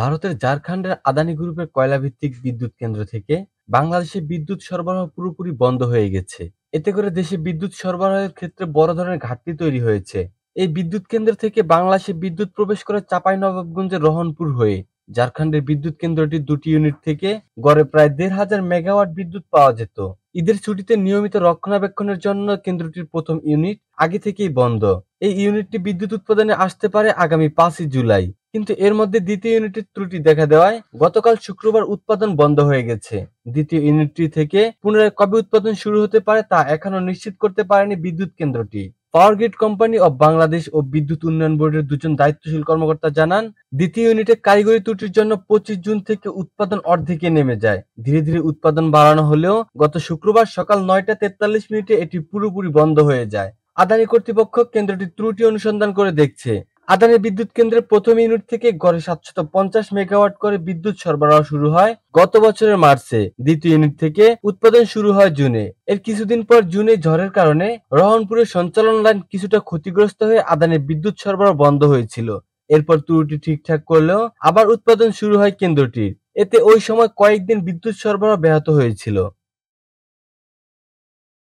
ভারতের ঝাড়খণ্ডের আদানি গ্রুপের কয়লাভিত্তিক বিদ্যুৎ কেন্দ্র থেকে বাংলাদেশে বিদ্যুৎ সরবরাহ পুরোপুরি বন্ধ হয়ে গেছে এতে করে দেশে বিদ্যুৎ সরবরাহের ক্ষেত্রে বড় ধরনের ঘাটতি তৈরি হয়েছে এই বিদ্যুৎ কেন্দ্র থেকে বাংলাদেশে বিদ্যুৎ প্রবেশ করে নবাবগঞ্জের রহনপুর হয়ে ঝাড়খণ্ডের বিদ্যুৎ কেন্দ্রটি দুটি ইউনিট থেকে গড়ে প্রায় দেড় হাজার মেগাওয়াট বিদ্যুৎ পাওয়া যেত ঈদের ছুটিতে নিয়মিত রক্ষণাবেক্ষণের জন্য কেন্দ্রটির প্রথম ইউনিট আগে থেকেই বন্ধ এই ইউনিটটি বিদ্যুৎ উৎপাদনে আসতে পারে আগামী পাঁচই জুলাই কিন্তু এর মধ্যে দ্বিতীয় ইউনিটের ত্রুটি দেখা দেওয়ায় গতকাল শুক্রবার উৎপাদন বন্ধ হয়ে গেছে দ্বিতীয় ইউনিটটি থেকে পুনরায় কবে উৎপাদন শুরু হতে পারে তা এখনও নিশ্চিত করতে পারেনি বিদ্যুৎ কেন্দ্রটি power grid company of Bangladesh ও বিদ্যুৎ উন্নয়ন বোর্ডের দুজন দায়িত্বশীল কর্মকর্তা জানান দ্বিতীয় ইউনিটে কারিগরি ত্রুটির জন্য পঁচিশ জুন থেকে উৎপাদন অর্ধেকে নেমে যায় ধীরে ধীরে উৎপাদন বাড়ানো হলেও গত শুক্রবার সকাল নয়টা তেতাল্লিশ মিনিটে এটি পুরোপুরি বন্ধ হয়ে যায় আদানি কর্তৃপক্ষ কেন্দ্রটি ত্রুটি অনুসন্ধান করে দেখছে আদানের বিদ্যুৎ কেন্দ্রের প্রথম ইউনিট থেকে গড়ে সাতশত পঞ্চাশ মেগাওয়াট করে বিদ্যুৎ সরবরাহ শুরু হয় গত বছরের মার্চে দ্বিতীয় ইউনিট থেকে উৎপাদন শুরু হয় জুনে এর কিছুদিন পর জুনে ঝড়ের কারণে রহনপুরের সঞ্চালন লাইন কিছুটা ক্ষতিগ্রস্ত হয়ে আদানের বিদ্যুৎ সরবরাহ বন্ধ হয়েছিল এরপর ত্রুটি ঠিকঠাক করলেও আবার উৎপাদন শুরু হয় কেন্দ্রটির এতে ওই সময় কয়েকদিন বিদ্যুৎ সরবরাহ ব্যাহত হয়েছিল